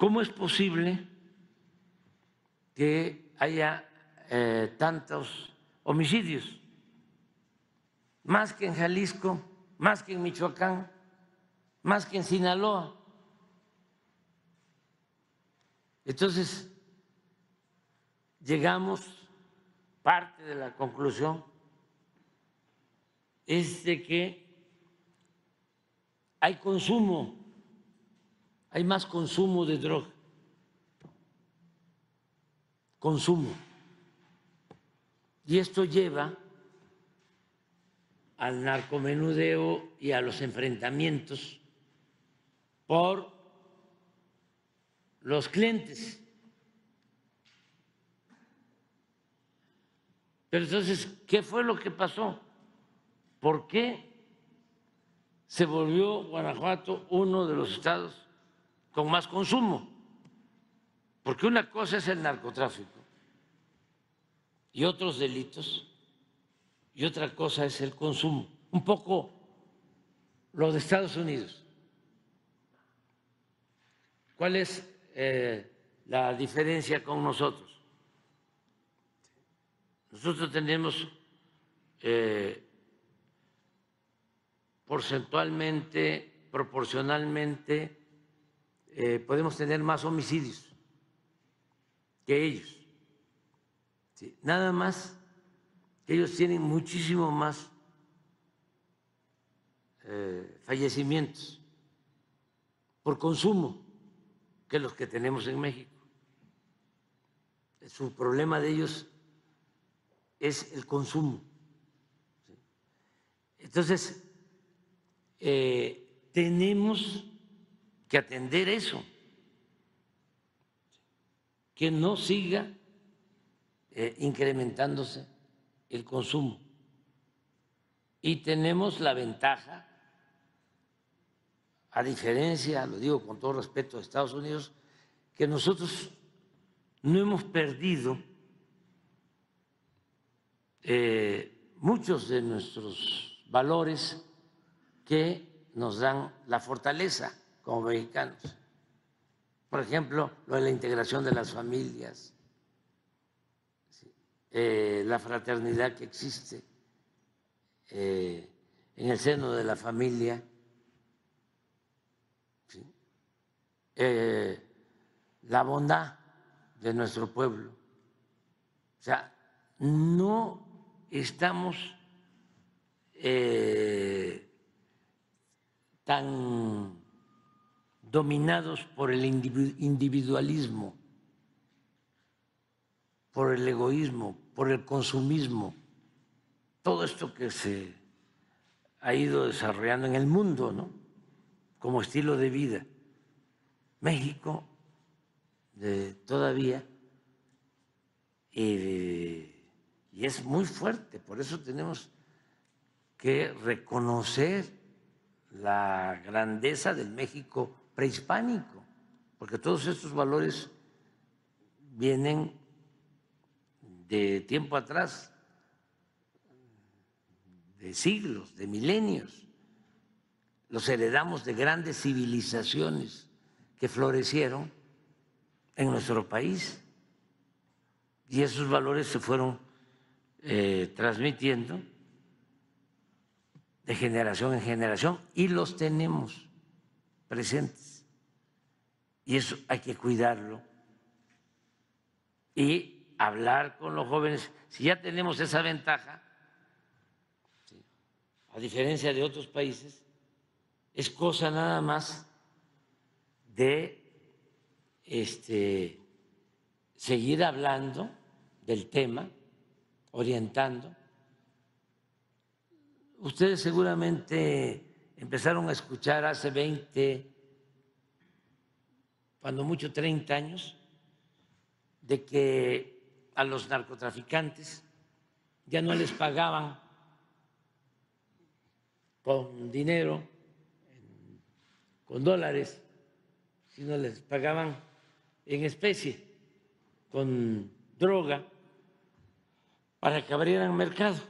¿Cómo es posible que haya eh, tantos homicidios? Más que en Jalisco, más que en Michoacán, más que en Sinaloa. Entonces, llegamos, parte de la conclusión es de que hay consumo hay más consumo de droga. Consumo. Y esto lleva al narcomenudeo y a los enfrentamientos por los clientes. Pero entonces, ¿qué fue lo que pasó? ¿Por qué se volvió Guanajuato uno de los estados con más consumo. Porque una cosa es el narcotráfico y otros delitos y otra cosa es el consumo. Un poco lo de Estados Unidos. ¿Cuál es eh, la diferencia con nosotros? Nosotros tenemos eh, porcentualmente, proporcionalmente, eh, podemos tener más homicidios que ellos. Nada más, ellos tienen muchísimo más eh, fallecimientos por consumo que los que tenemos en México. Su problema de ellos es el consumo. Entonces, eh, tenemos que atender eso, que no siga eh, incrementándose el consumo. Y tenemos la ventaja, a diferencia, lo digo con todo respeto, de Estados Unidos, que nosotros no hemos perdido eh, muchos de nuestros valores que nos dan la fortaleza como mexicanos. Por ejemplo, lo de la integración de las familias, eh, la fraternidad que existe eh, en el seno de la familia, eh, la bondad de nuestro pueblo. O sea, no estamos tan dominados por el individualismo, por el egoísmo, por el consumismo, todo esto que se ha ido desarrollando en el mundo, ¿no? Como estilo de vida. México todavía eh, y es muy fuerte, por eso tenemos que reconocer la grandeza del México prehispánico, porque todos estos valores vienen de tiempo atrás, de siglos, de milenios. Los heredamos de grandes civilizaciones que florecieron en nuestro país y esos valores se fueron eh, transmitiendo de generación en generación y los tenemos presentes. Y eso hay que cuidarlo. Y hablar con los jóvenes. Si ya tenemos esa ventaja, a diferencia de otros países, es cosa nada más de este, seguir hablando del tema, orientando. Ustedes seguramente empezaron a escuchar hace 20, cuando mucho 30 años, de que a los narcotraficantes ya no les pagaban con dinero, con dólares, sino les pagaban en especie, con droga, para que abrieran mercado.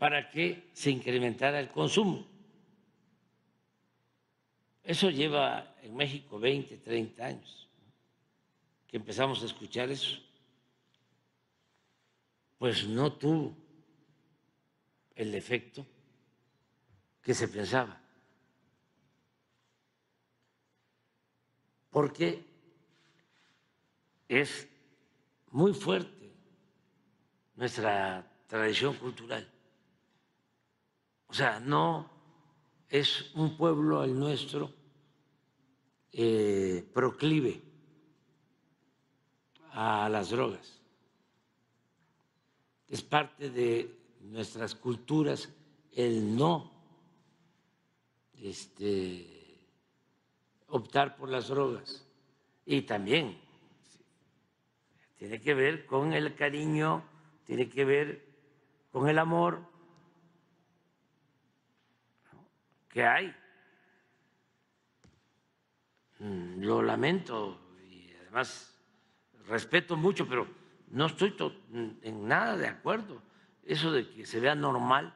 para que se incrementara el consumo. Eso lleva en México 20, 30 años que empezamos a escuchar eso. Pues no tuvo el efecto que se pensaba. Porque es muy fuerte nuestra tradición cultural. O sea, no es un pueblo el nuestro eh, proclive a las drogas. Es parte de nuestras culturas el no este, optar por las drogas. Y también tiene que ver con el cariño, tiene que ver con el amor que hay. Mm, lo lamento y además respeto mucho, pero no estoy en nada de acuerdo. Eso de que se vea normal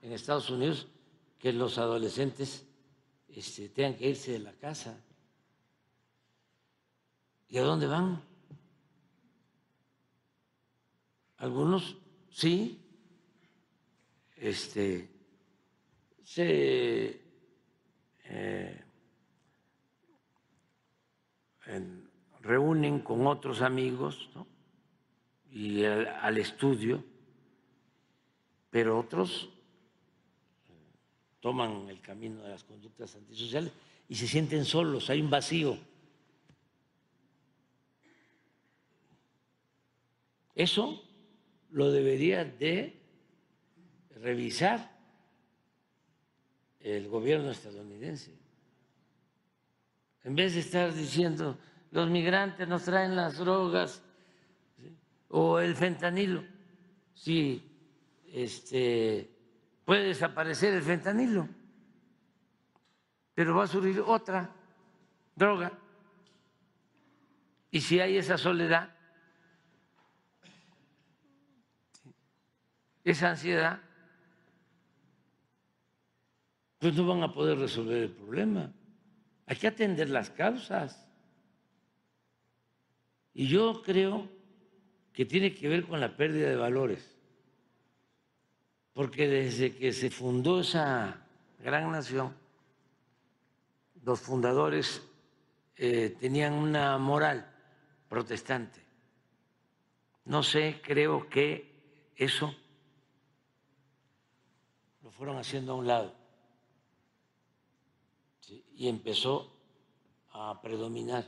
en Estados Unidos que los adolescentes este, tengan que irse de la casa. ¿Y a dónde van? Algunos sí, este, se eh, reúnen con otros amigos y al estudio, pero otros eh, toman el camino de las conductas antisociales y se sienten solos, hay un vacío. Eso lo debería de revisar el gobierno estadounidense. En vez de estar diciendo, los migrantes nos traen las drogas o el fentanilo, si este, puede desaparecer el fentanilo, pero va a surgir otra droga. Y si hay esa soledad, esa ansiedad, pues no van a poder resolver el problema. Hay que atender las causas. Y yo creo que tiene que ver con la pérdida de valores, porque desde que se fundó esa gran nación, los fundadores eh, tenían una moral protestante. No sé, creo que eso lo fueron haciendo a un lado y empezó a predominar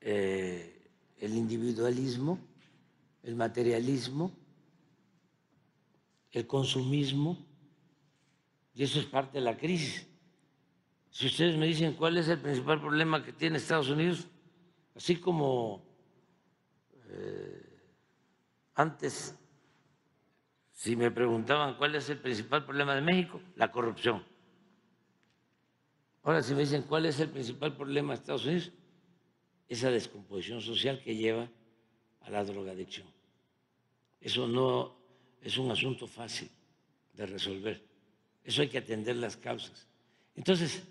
eh, el individualismo, el materialismo, el consumismo, y eso es parte de la crisis. Si ustedes me dicen cuál es el principal problema que tiene Estados Unidos, así como eh, antes, si me preguntaban cuál es el principal problema de México, la corrupción. Ahora, si me dicen cuál es el principal problema de Estados Unidos, esa descomposición social que lleva a la drogadicción. Eso no es un asunto fácil de resolver. Eso hay que atender las causas. Entonces,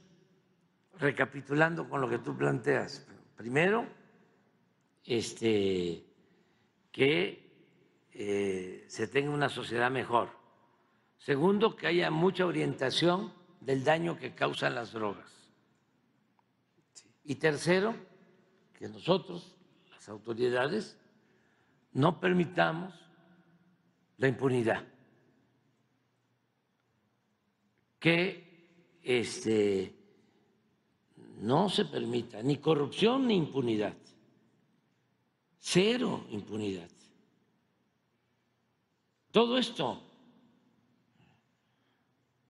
recapitulando con lo que tú planteas, primero, este, que eh, se tenga una sociedad mejor. Segundo, que haya mucha orientación del daño que causan las drogas. Y tercero, que nosotros, las autoridades, no permitamos la impunidad. Que este, no se permita ni corrupción ni impunidad. Cero impunidad. Todo esto